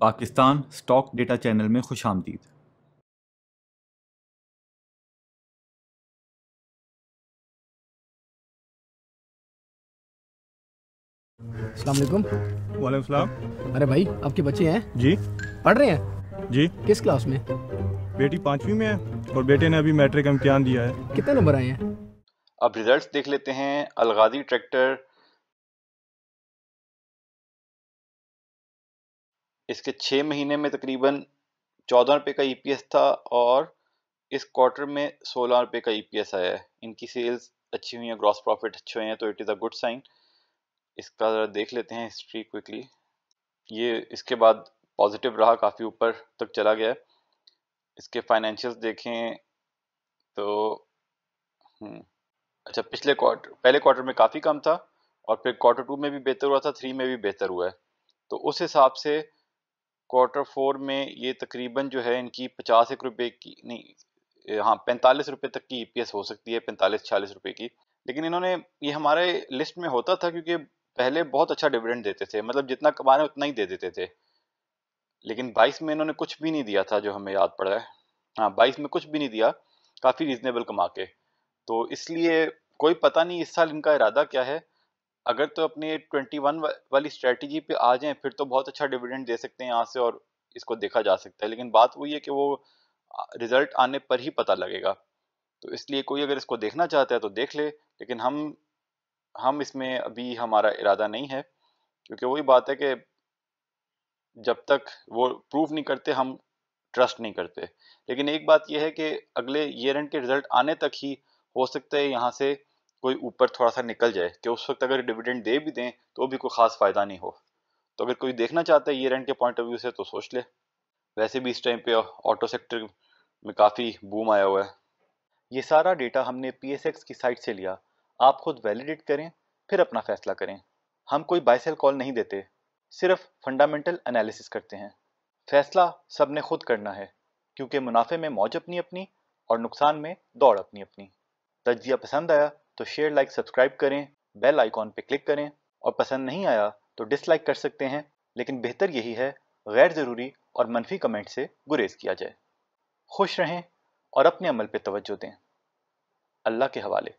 Pakistan stock data channel में खुश आमदीद अरे भाई आपके बच्चे हैं जी पढ़ रहे हैं जी किस क्लास में बेटी पांचवी में है और बेटे ने अभी मैट्रिक का इम्तिहान दिया है कितने नंबर आए हैं अब रिजल्ट्स देख लेते हैं अलगादी ट्रैक्टर इसके छः महीने में तकरीबन चौदह रुपये का ई e था और इस क्वार्टर में सोलह रुपये का ई e आया है इनकी सेल्स अच्छी हुई हैं ग्रॉस प्रॉफिट अच्छे हुए हैं तो it is a good sign इसका ज़रा देख लेते हैं हिस्ट्री क्विकली ये इसके बाद पॉजिटिव रहा काफ़ी ऊपर तक चला गया है इसके फाइनेंशियल्स देखें तो हम्म, अच्छा पिछले क्वार्टर पहले क्वार्टर में काफ़ी कम था और फिर क्वार्टर टू में भी बेहतर हुआ था थ्री में भी बेहतर हुआ है तो उस हिसाब से क्वार्टर फोर में ये तकरीबन जो है इनकी पचास एक रुपये की नहीं हाँ पैंतालीस रुपये तक की ई e हो सकती है पैंतालीस छियालीस रुपये की लेकिन इन्होंने ये हमारे लिस्ट में होता था क्योंकि पहले बहुत अच्छा डिविडेंड देते थे मतलब जितना कमा रहे उतना ही दे देते थे लेकिन बाईस में इन्होंने कुछ भी नहीं दिया था जो हमें याद पड़ा है हाँ बाईस में कुछ भी नहीं दिया काफ़ी रीजनेबल कमा के तो इसलिए कोई पता नहीं इस साल इनका इरादा क्या है अगर तो अपनी ट्वेंटी वन वाली स्ट्रेटजी पे आ जाएं फिर तो बहुत अच्छा डिविडेंड दे सकते हैं यहाँ से और इसको देखा जा सकता है लेकिन बात वही है कि वो रिजल्ट आने पर ही पता लगेगा तो इसलिए कोई अगर इसको देखना चाहता है तो देख ले लेकिन हम हम इसमें अभी हमारा इरादा नहीं है क्योंकि वही बात है कि जब तक वो प्रूव नहीं करते हम ट्रस्ट नहीं करते लेकिन एक बात यह है कि अगले ईयर एंड के रिजल्ट आने तक ही हो सकता है यहाँ से कोई ऊपर थोड़ा सा निकल जाए कि उस वक्त अगर डिविडेंड दे भी दें तो भी कोई ख़ास फ़ायदा नहीं हो तो अगर कोई देखना चाहता है ईयर एंड के पॉइंट ऑफ व्यू से तो सोच ले वैसे भी इस टाइम पे ऑटो सेक्टर में काफ़ी बूम आया हुआ है ये सारा डेटा हमने पी की साइट से लिया आप खुद वैलिडेट करें फिर अपना फैसला करें हम कोई बाइसेल कॉल नहीं देते सिर्फ फंडामेंटल एनालिसिस करते हैं फैसला सब ने खुद करना है क्योंकि मुनाफे में मौज अपनी अपनी और नुकसान में दौड़ अपनी अपनी तजिया पसंद आया तो शेयर लाइक सब्सक्राइब करें बेल आइकॉन पर क्लिक करें और पसंद नहीं आया तो डिसलाइक कर सकते हैं लेकिन बेहतर यही है गैर ज़रूरी और मनफी कमेंट से गुरेज किया जाए खुश रहें और अपने अमल पर तवज्जो दें अल्लाह के हवाले